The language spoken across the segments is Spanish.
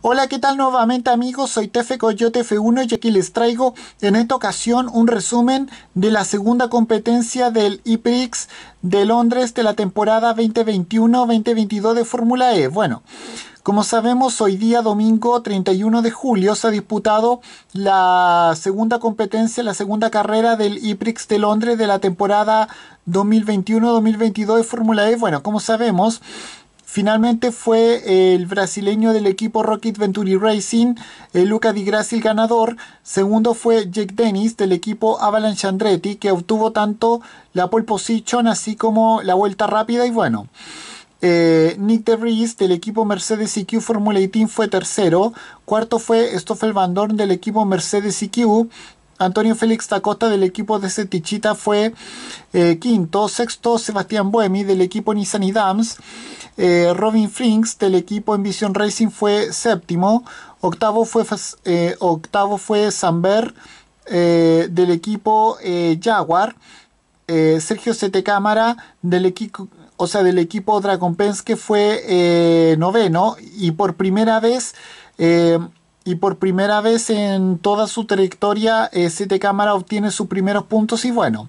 Hola, ¿qué tal nuevamente amigos? Soy Tefe Coyote F1 y aquí les traigo en esta ocasión un resumen de la segunda competencia del IPRIX de Londres de la temporada 2021-2022 de Fórmula E. Bueno, como sabemos, hoy día domingo 31 de julio se ha disputado la segunda competencia, la segunda carrera del IPRIX de Londres de la temporada 2021-2022 de Fórmula E. Bueno, como sabemos, Finalmente fue eh, el brasileño del equipo Rocket Venturi Racing, eh, Luca Di Grassi, el ganador. Segundo fue Jake Dennis del equipo Avalanche Andretti, que obtuvo tanto la pole position así como la vuelta rápida y bueno. Eh, Nick de del equipo Mercedes EQ Formula 18 fue tercero. Cuarto fue Stoffel Van del equipo Mercedes EQ. Antonio Félix Tacosta del equipo de Setichita fue eh, quinto, sexto Sebastián Buemi del equipo Nissan Dams, eh, Robin Flinks, del equipo Envision Racing fue séptimo, octavo fue, eh, fue Samber del equipo Jaguar, Sergio Sete Cámara del equipo o sea, del equipo Dragon Pens que fue noveno y por primera vez y por primera vez en toda su trayectoria ...Sete Cámara obtiene sus primeros puntos y bueno.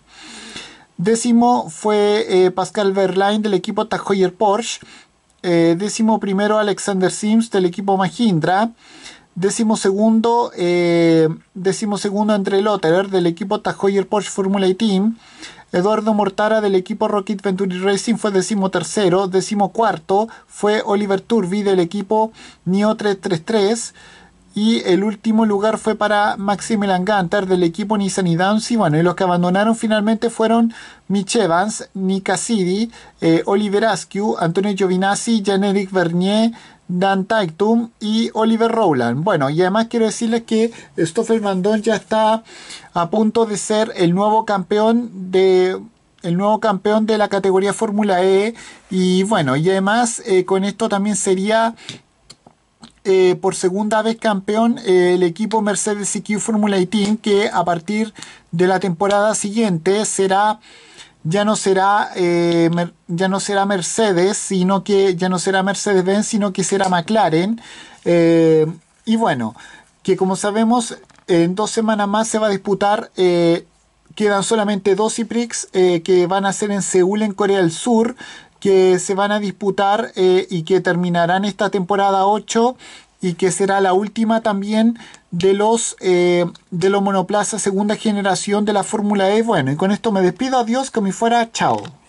Décimo fue eh, Pascal Verlaine del equipo Tajoyer Porsche. Eh, décimo primero Alexander Sims del equipo Mahindra. Décimo segundo, eh, décimo segundo entre Lotterer del equipo Tajoyer Porsche Formula e Team. Eduardo Mortara del equipo Rocket Venturi Racing fue décimo tercero. Décimo cuarto fue Oliver Turbi del equipo NIO 333 y el último lugar fue para Maxime Langantar del equipo Nissan y Downs. bueno, y los que abandonaron finalmente fueron Mitch Evans, Nick Cassidy, eh, Oliver Askew, Antonio Giovinazzi, jean eric Vernier, Dan Taitum y Oliver Rowland. Bueno, y además quiero decirles que Stoffel Bandón ya está a punto de ser el nuevo campeón de el nuevo campeón de la categoría Fórmula E y bueno, y además eh, con esto también sería eh, por segunda vez campeón eh, el equipo Mercedes EQ Formula 18 e que a partir de la temporada siguiente será ya no será eh, ya no será Mercedes, sino que ya no será Mercedes Benz, sino que será McLaren. y bueno, que como sabemos en dos semanas más se va a disputar quedan solamente dos IPRIX eh, que van a ser en Seúl, en Corea del Sur que se van a disputar eh, y que terminarán esta temporada 8 y que será la última también de los eh, de los monoplazas segunda generación de la Fórmula E. Bueno, y con esto me despido, adiós, que me fuera, chao.